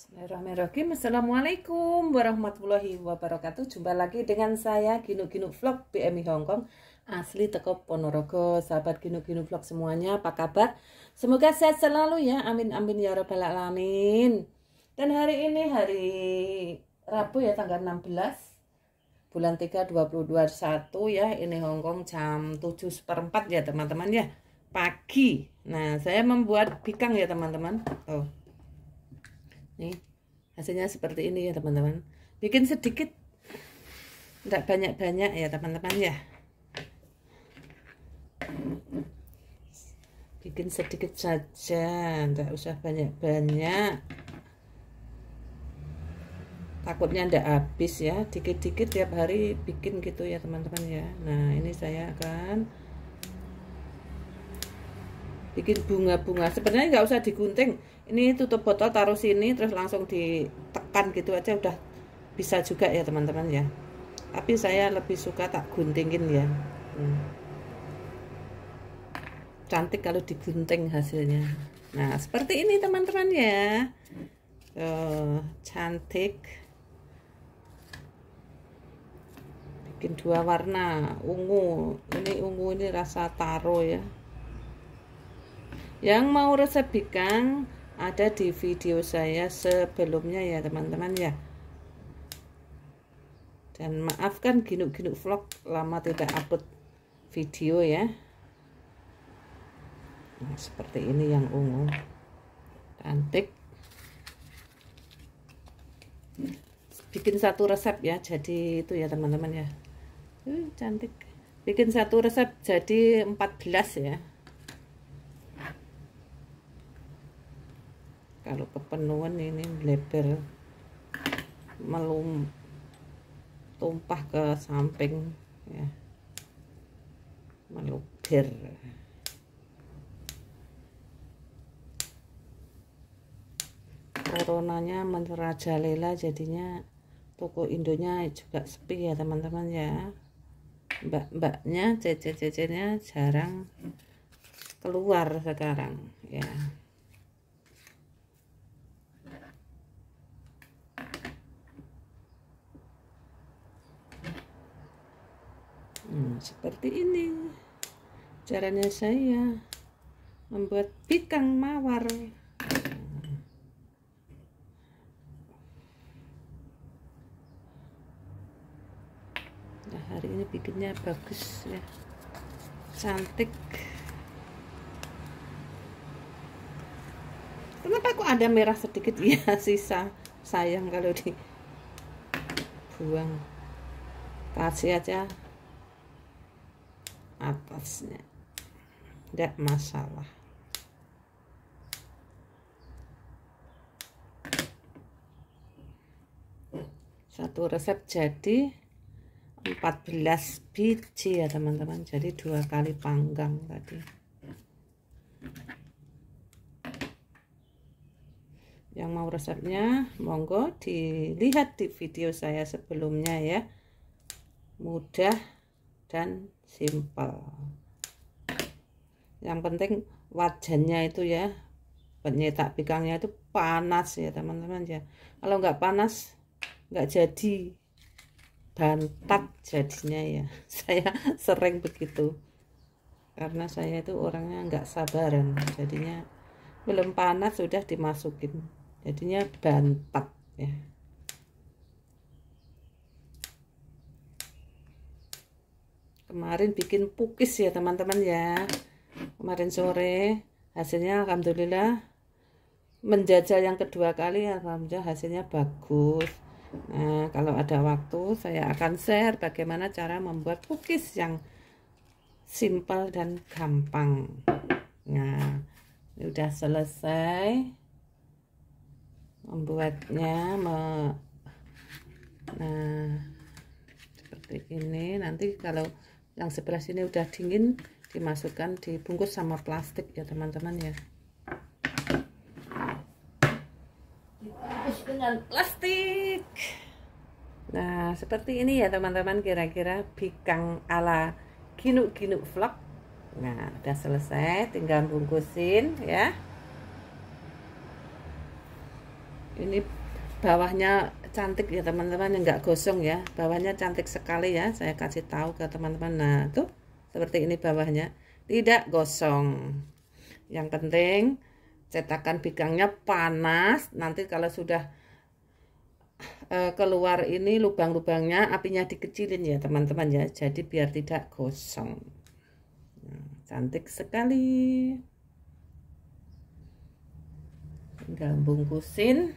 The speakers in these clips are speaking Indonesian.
Bismillahirrahmanirrahim Assalamualaikum warahmatullahi wabarakatuh Jumpa lagi dengan saya Ginu-Ginu Vlog BMI Hongkong Asli Teko Ponorogo Sahabat Ginu-Ginu Vlog semuanya apa kabar Semoga sehat selalu ya Amin amin ya rabbal alamin Dan hari ini hari Rabu ya tanggal 16 Bulan 3 2021 ya Ini Hongkong jam 7 seperempat ya teman-teman ya Pagi Nah saya membuat bikang ya teman-teman Tuh nih hasilnya seperti ini ya teman-teman bikin sedikit tidak banyak-banyak ya teman-teman ya bikin sedikit saja tidak usah banyak-banyak takutnya tidak habis ya dikit-dikit tiap hari bikin gitu ya teman-teman ya nah ini saya akan bikin bunga-bunga sebenarnya nggak usah digunting ini tutup botol taruh sini terus langsung ditekan gitu aja udah bisa juga ya teman-teman ya tapi saya lebih suka tak guntingin ya hmm. cantik kalau digunting hasilnya nah seperti ini teman-teman ya oh, cantik bikin dua warna ungu ini ungu ini rasa taro ya yang mau resep bikang ada di video saya sebelumnya ya teman-teman ya. Dan maafkan ginuk-ginuk vlog lama tidak upload video ya. Nah, seperti ini yang ungu. Cantik. Bikin satu resep ya. Jadi itu ya teman-teman ya. Uh, cantik. Bikin satu resep jadi 14 ya. kalau kepenuhan ini bleber melum tumpah ke samping ya meluber coronanya merajalela jadinya toko indonya juga sepi ya teman-teman ya mbak-mbaknya cece-cecenya jarang keluar sekarang ya hmm, seperti ini caranya saya membuat bikang mawar nah hari ini bikinnya bagus ya cantik kenapa kok ada merah sedikit ya sisa sayang kalau dibuang kasih aja atasnya tidak masalah satu resep jadi 14 biji ya teman-teman jadi dua kali panggang tadi yang mau resepnya monggo dilihat di video saya sebelumnya ya mudah dan simple yang penting wajannya itu ya penyetak pinggangnya itu panas ya teman-teman ya kalau nggak panas nggak jadi bantat jadinya ya saya sering begitu karena saya itu orangnya nggak sabaran jadinya belum panas sudah dimasukin jadinya bantat ya kemarin bikin pukis ya teman-teman ya kemarin sore hasilnya Alhamdulillah menjajal yang kedua kali Alhamdulillah hasilnya bagus nah kalau ada waktu saya akan share bagaimana cara membuat pukis yang simpel dan gampang nah ini udah selesai membuatnya me nah seperti ini nanti kalau yang sebelah sini udah dingin dimasukkan dibungkus sama plastik ya teman-teman ya dibungkus dengan plastik nah seperti ini ya teman-teman kira-kira bikang ala ginuk-ginuk vlog nah udah selesai tinggal bungkusin ya ini bawahnya cantik ya teman-teman yang nggak gosong ya bawahnya cantik sekali ya saya kasih tahu ke teman-teman nah tuh seperti ini bawahnya tidak gosong yang penting cetakan bigangnya panas nanti kalau sudah eh, keluar ini lubang-lubangnya apinya dikecilin ya teman-teman ya jadi biar tidak gosong nah, cantik sekali tinggal bungkusin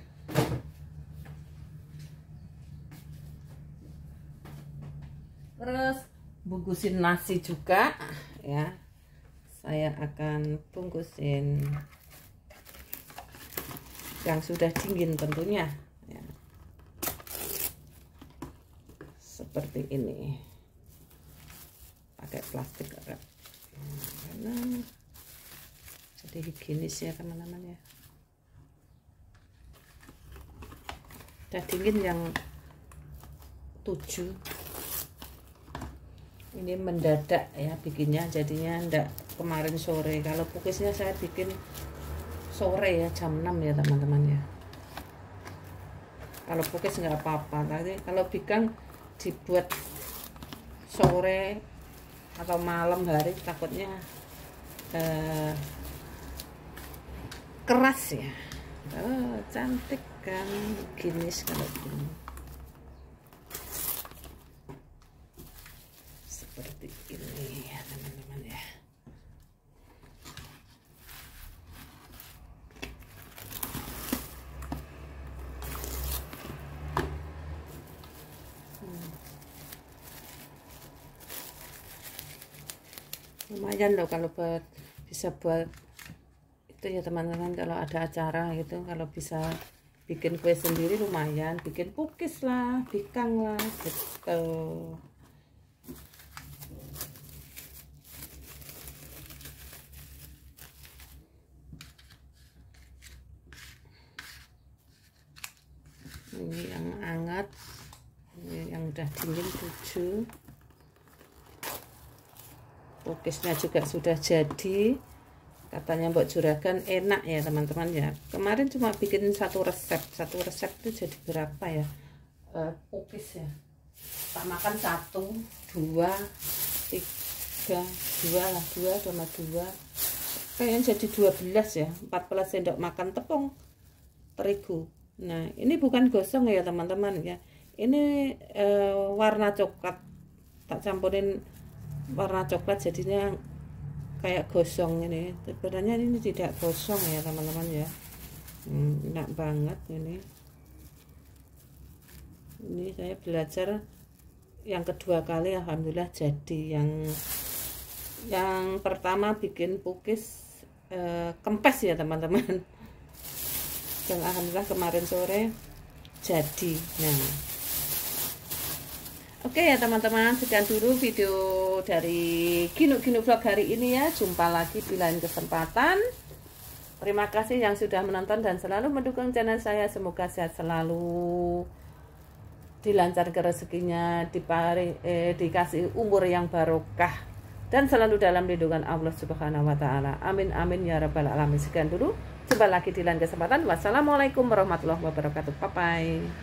terus bungkusin nasi juga ya saya akan bungkusin yang sudah dingin tentunya ya. seperti ini pakai plastik wrap sedih nah, nah. jadi sih ya teman-teman ya udah dingin yang tujuh ini mendadak ya bikinnya jadinya ndak kemarin sore kalau pukisnya saya bikin sore ya jam 6 ya teman-teman ya kalau pukis nggak apa-apa tapi kalau bikin dibuat sore atau malam hari takutnya eh, keras ya oh, cantik kan gini kalau gini lumayan loh kalau buat bisa buat itu ya teman-teman kalau ada acara gitu kalau bisa bikin kue sendiri lumayan bikin pukis lah bikang lah gitu ini yang hangat ini yang udah dingin tujuh lukisnya juga sudah jadi katanya Mbok Juragan enak ya teman-teman ya kemarin cuma bikin satu resep satu resep itu jadi berapa ya uh, eh, lukis ya tak makan satu dua tiga dua lah dua sama dua kayaknya jadi dua belas ya empat belas sendok makan tepung terigu nah ini bukan gosong ya teman-teman ya ini e, warna coklat tak campurin warna coklat jadinya kayak gosong ini sebenarnya ini tidak gosong ya teman-teman ya hmm, enak banget ini ini saya belajar yang kedua kali Alhamdulillah jadi yang yang pertama bikin pukis eh, kempes ya teman-teman dan Alhamdulillah kemarin sore jadi nah Oke ya teman-teman, sekian dulu video dari Ginu-Ginu Vlog hari ini ya. Jumpa lagi di lain kesempatan. Terima kasih yang sudah menonton dan selalu mendukung channel saya. Semoga sehat selalu, dilancarkan rezekinya, dipari, eh, dikasih umur yang barokah, dan selalu dalam lindungan Allah Subhanahu wa Ta'ala. Amin, amin ya Rabbal 'Alamin. Sekian dulu, jumpa lagi di lain kesempatan. Wassalamualaikum warahmatullahi wabarakatuh. Bye bye.